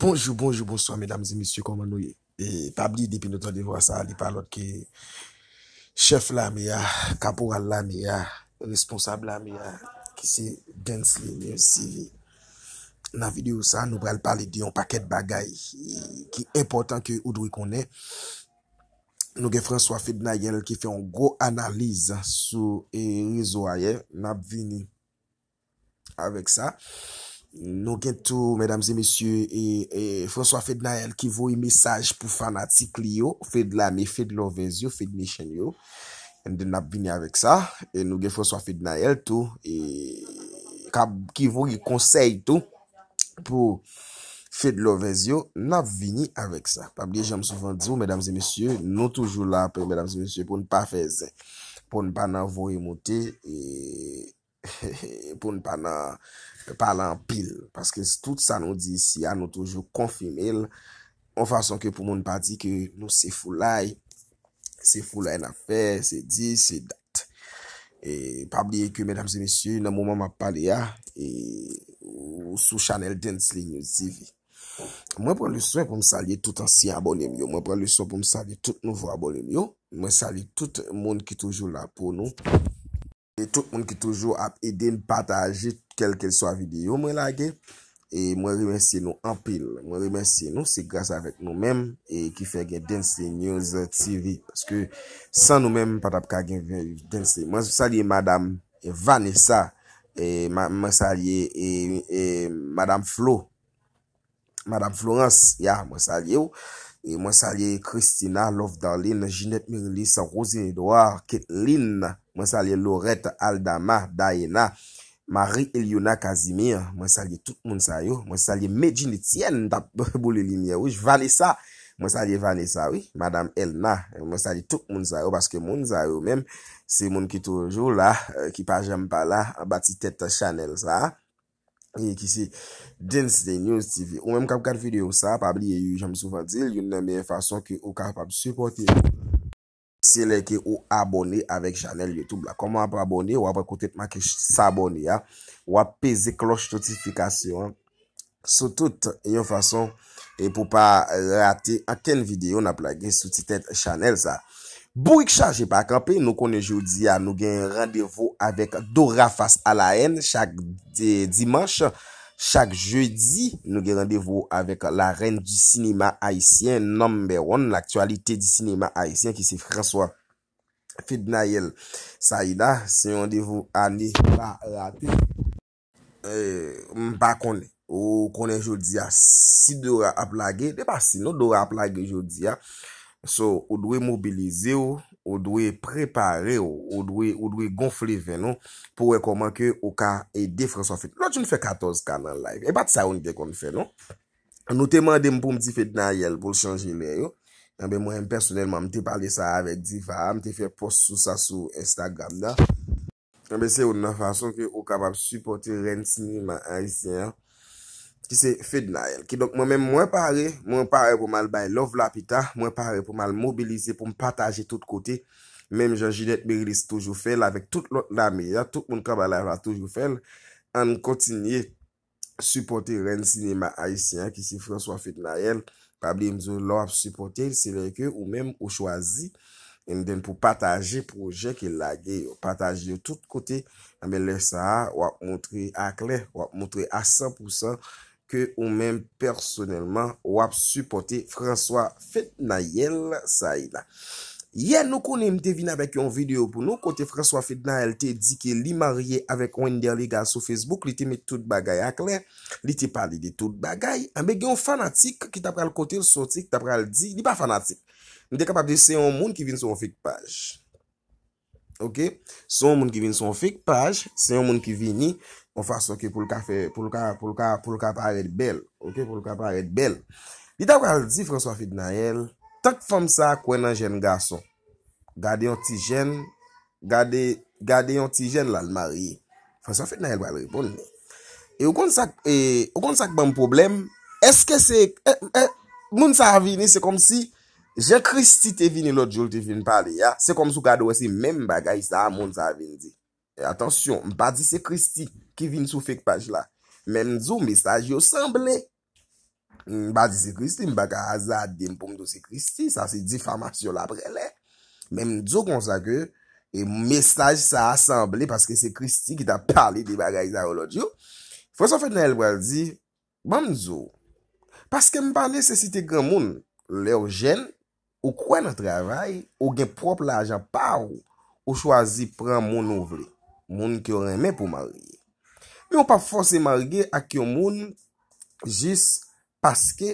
Bonjou, bonjou, bonjou, bonjou, mèdames et monsieurs, konman nou, et pabli depi nou ton devoura sa, li palot ki, chef la mi, ya, kapoural la mi, ya, responsable la mi, ya, ki si, gans li, mi, si, nan vide ou sa, nou brel pale di yon paket bagay, ki important ki ou dwi konen, nou ge françois fit nan yel ki fe yon go analize sou e rizou a ye, nan vini avek sa, nou, Nou gen tou, mèdames et messieurs, François Fidnael kivou yi misaj pou fanatik li yo, Fidlami, Fidlovenz yo, Fidmichen yo, en de nap vini avèk sa, nou gen François Fidnael tou, kab kivou yi konsey tou, pou Fidlovenz yo, nap vini avèk sa. Pabli, jèm soufan dzi ou, mèdames et messieurs, nou toujou la, pè mèdames et messieurs, pou n'pa fè zè, pou n'pa nan vou yi moutè, pou n'pa nan... pa lan pil, paske tout sa nou di si an nou toujou konfimil ou fason ke pou moun pa di ke nou se foulay se foulay na fe, se di, se dat e pabliye ke medam se misyu, nan mou mou mou ap pale ya e ou sou chanel den sli nou zivi mwen pren luswen pou m sali tout ansi abonem yo, mwen pren luswen pou m sali tout nouvo abonem yo, mwen sali tout moun ki toujou la pou nou E tout moun ki toujou ap eden patajit kelkel so a videyo mwen lage. E mwen remensi nou anpil. Mwen remensi nou se gas avet nou menm. E ki fe gen Densley News TV. Paske san nou menm patap ka gen Densley. Mwen salye Madame Vanessa. Mwen salye Madame Flo. Madame Florence. Mwen salye ou. Mwen salye Kristina, Love Darlene, Jeanette Merlis, Rose Edouard, Ketlin, mwen salye Lorette, Aldama, Dayena, Marie-Eliona Kazimir, mwen salye tout moun salyo, mwen salye Medjine Tien, Vanessa, mwen salye Vanessa, Madame Elna, mwen salye tout moun salyo, baske moun salyo men, se moun ki toujou la, ki pa jem pa la, bati tete Chanel sa. Yen ki si Densdenews TV. Ou menm kap kat videyo sa, pabliye yu, jenm soufan dil, yon nenmen yon fason ki ou kap ap supporte. Se leke ou abone avek chanel Youtube la. Koman ap abone, ou ap akotet ma ke sabone ya. Ou ap peze kloch notifikasyon. Sou tout yon fason, e pou pa rate aken videyo na plagay sou titet chanel sa. Bourikcha, je pa akampe, nou konen jodi ya, euh, nou gen randevo avek Dora Fas Alaen chak dimanche, chak jodi, nou gen randevo avek la renne di sinema Haitien, number one, l'aktualite di sinema Haitien ki se François Fednayel Saida, se yon randevo ane pa rate, euh, mpa konen, ou konen jodi ya, euh, si Dora aplage, de pa si nou Dora aplage jodi ya, So, ou dwe mobilize ou, ou dwe prepare ou, ou dwe gonfle fe nou pou wekoman ke ou ka e defranso fit. Lò joun fe 14 ka nan live, e bat sa yon de kon fe nou. Notèman de m pou m di fit nan yel pou chanje lè yo. Ah mwen personelman m te pale sa ave di fa, m te fe post sou sa sou Instagram da. Mwen ah se yon nan fason ke ou kabab supporte rents ni man an isen ya. ki se Fede Nael, ki donk mwen mwen mwen pare mwen pare pou mwen lal bay love la pita mwen pare pou mwen lal mobilize pou mwen pataje tout kote, mwen jen Juliette Berylis toujou fel avek tout lot la mèya, tout moun kabalara toujou fel an kontinye supporte ren sinema aisyen ki si François Fede Nael pabli mwen zon lor ap supporte, se verke ou mwen mwen ou chwazi mwen den pou pataje proje ki la ge pataje tout kote amè lè sa, wap moutre ak lè wap moutre a 100% ke ou men personelman wap supporte François Fetnael sa ila. Yen nou konen mte vin abek yon video pou nou, kote François Fetnael te di ki li marye avèk Wendeliga sou Facebook, li te met tout bagay ak lè, li te pali di tout bagay, ah, ambe gen fanatik ki tapre al kote l soti, ki tapre al di, li pa fanatik, mte kapab de se yon moun ki vin son fikpaj. Ok, se yon moun ki vin son fikpaj, se yon moun ki vini, Ou fason ki pou lka paret bel. Ou ki pou lka paret bel. Di ta wakal di François Fidnael. Tak fom sa kwen nan jen gason. Gade yon ti jen. Gade yon ti jen lan mari. François Fidnael wakal ripon. E wakal sak ban problem. Eske se. Moun sa avini. Se kom si. Je Kristi te vini lot joul te vini pale. Se kom si wakal do esi. Mem bagay sa moun sa avini. E atensyon. Mba di se Kristi. Ki vin sou fek paj la. Men mdzo, mesaj yo sanble. Mba di se Kristi, mba ka azad di mpon mdo se Kristi. Sa se difamasyon la prele. Men mdzo konsa ke, mmesaj e sa asanble paske se Kristi ki ta parli di bagay za olod yo. Fosan fèd nan el wèl di, mba mdzo, paske mba ne sesite gen moun, lè ou jen, ou kwen an travay, ou gen prop la ajan par ou, ou chwazi pren moun ou vle. Moun ki orèmè pou marye. Me wap pa force marge ak yon moun jis paske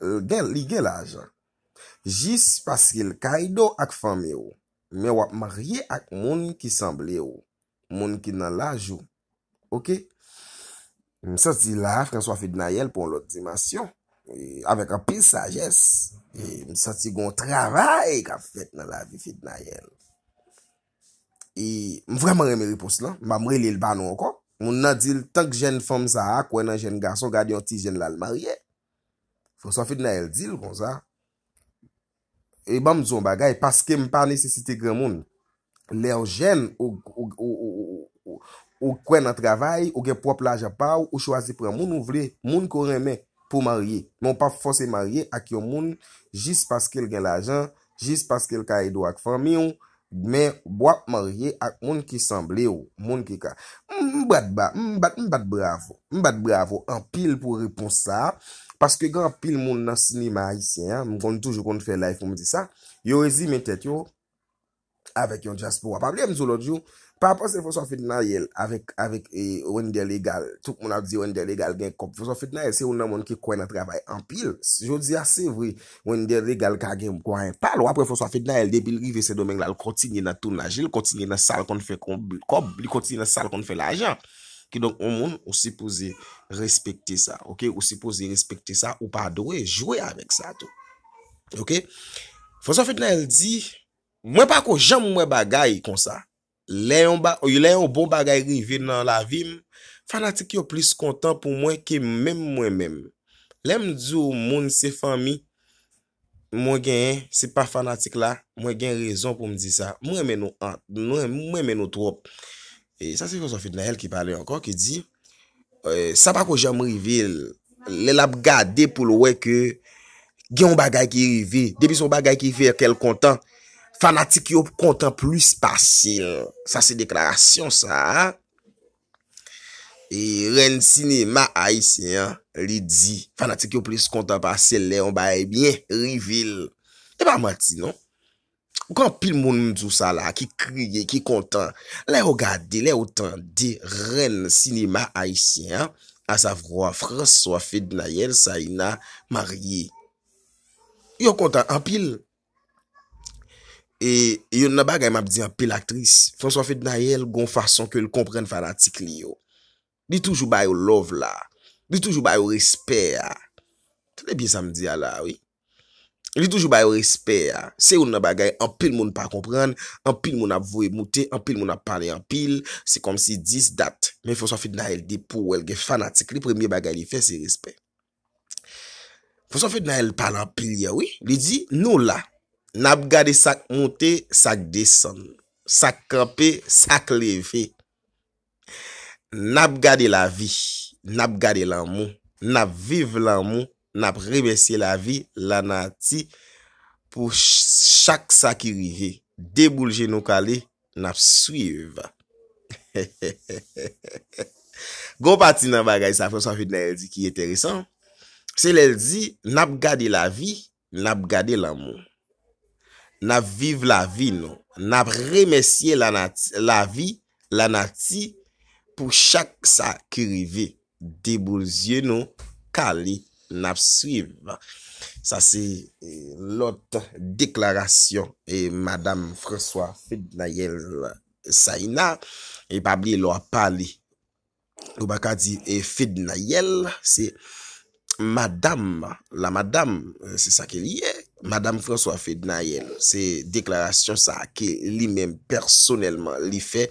euh, li gel ajan. Jis paske l kaido ak fami yo. Me wap marge ak moun ki sanble yo. Moun ki nan laj yo. Ok? M sati laf kan swa fit na yel pou l otimasyon. Awek api sajes. M sati gon travay ka fit nan lavi fit na yel. M vreman reme ripos lan. Mamre li l banon anko. Moun nan dil, tanke jen fom sa ak, wè nan jen garson, gadi yon ti jen lal marye. Fonsan fit nan el dil kon sa. E bèm zon bagay, paske mpa necesite kre moun. Lè ou jen, ou kwen nan travay, ou gen prop la japa ou, ou chwazi pre moun, ou vle, moun koreme pou marye. Moun pa fose marye ak yo moun, jis paske l gen la jen, jis paske l ka edo ak fom yon. Men, bwa marye ak moun ki semb le ou, moun ki ka. Mbade ba, mbade mbade bravo, mbade bravo, an pil pou repons sa. Paske gen an pil moun nan sinima a isi, mkon toujou kon fè life ou mdi sa. Yo rezi men tèt yo, avek yon jaspo wap, ap li yon zolot yo. Pa apos se Foswa Fitna yel, avik, avik, wende legal, tout moun ap di wende legal gen kop, Foswa Fitna yel, se yon nan moun ki kwen a trabay ampil, joun di ase vwi, wende legal ka gen mwen kwen, pal wapre Foswa Fitna yel, debil rive se domen la, l kontine na tou na jil, kontine na sal kon fe kom, l kontine na sal kon fe la ajan, ki donk moun, ou se pose respekti sa, ou se pose respekti sa, ou pa adowe, jwe avik sa, Foswa Fitna yel di, mwen pa ko jem mwen bagay kon sa, Le yon ba, ou yon le yon bon bagay rive nan la vim, fanatik yo plis kontan pou mwen ke mwen mwen mwen. Le m di ou moun se fami, mwen gen, se pa fanatik la, mwen gen rezon pou m di sa. Mwen men nou ant, mwen men nou trop. E sa se yon sofit nan el ki pale ankon ki di, e, sa pa ko jaman rive, le lap gade pou lowe ke, gen yon bagay ki rive, debi son bagay ki rive, kel kontan. Fanatik yo kontan plus pasil. Sa se deklarasyon sa. E ren sinema aisyen li di. Fanatik yo plus kontan pasil le. On ba e bien rivil. Te pa mati non. Ou kan pil moun mzou sa la. Ki kriye, ki kontan. Le yo gade, le yo tande. Ren sinema aisyen. A sa vro a Frans, Soa, Fed, Nayel, Sayina, Marye. Yo kontan an pil. E yon nan bagay m ap di an pil aktris. Fonsofid nan yel gon fason ke yon kompren fanatik li yo. Li toujou bayo love la. Li toujou bayo respect la. Tout le biye sa m diya la, oui. Li toujou bayo respect la. Se yon nan bagay an pil moun pa kompren. An pil moun ap voye mouti. An pil moun ap pane an pil. Se kom si diz dat. Men Fonsofid nan yel depo wèl ge fanatik li. Premye bagay li fe se respect. Fonsofid nan yel pale an pil ya, oui. Li di nou la. Nap gade sak monte, sak deson. Sak kampe, sak leve. Nap gade la vi, nap gade la mou. Nap vive la mou, nap rebese la vi, la nati. Po chak sak i rive, deboulje nou kale, nap suive. Gon pati nan bagay sa François Fidnay el di ki yeterisan. Se l el di, nap gade la vi, nap gade la mou. Nap viv la vi nou, nap remesye la vi, la nati, pou chak sa krivi. Dibouzye nou, kali, nap suyb. Sa se e, lot deklarasyon e madame François Fidnayel Sayina. E pabli lo apali. Ou baka di e, Fidnayel, se madame, la madame, e, se sa ke liye. Madame François Fednayen, se deklarasyon sa a ke li men personelman li fe,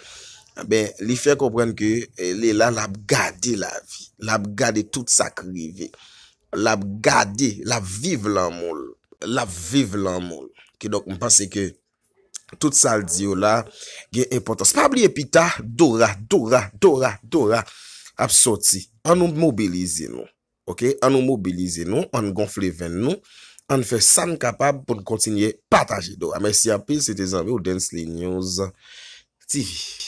li fe komprenke eh, li la la ap gade la vi, la ap gade tout sa krive, la ap gade, la ap vive la mol, la ap vive la mol. Ki dok mpase ke tout sa al diyo la gen impotans. Pa blie pita, dora, dora, dora, dora, ap soti. An nou mobilize nou, an nou mobilize nou, an nou gonfle ven nou, an fe san kapab pou nou kontinye pataje do. Ame si api, se te zanvi ou Densley News TV.